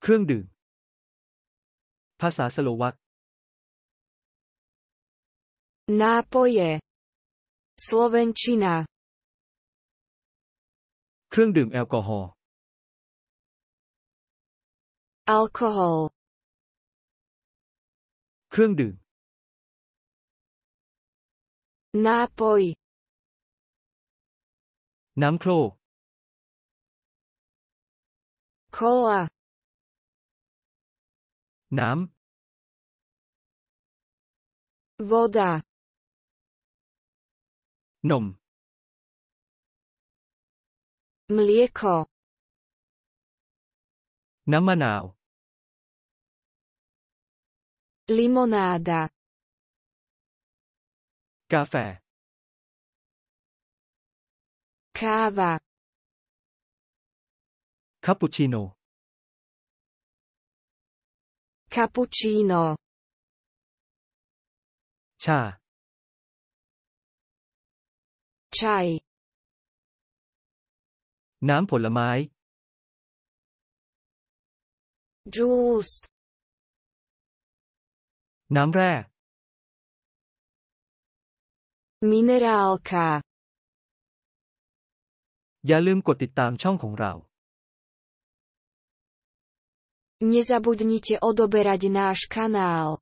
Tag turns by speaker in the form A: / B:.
A: เครื่องดื่ม ภาษาสโลวัก n า p o เย s l o v e n ช i น a เครื่องดื่มแอลกอฮอล์ a l อ o h o l เครื่องดื่ม n า p o ยน้ำโคลโคลาน้ำ woda นม mlieko น้ำมะนาว limonada กาแฟ kawa คาปูชิโน่ cappuccino ชา chai น้ำผลไม้ juice น้ำแร่ mineralka อย่าลืมกดติดตามช่องของเรา Nezabudnite odoberať náš kanál.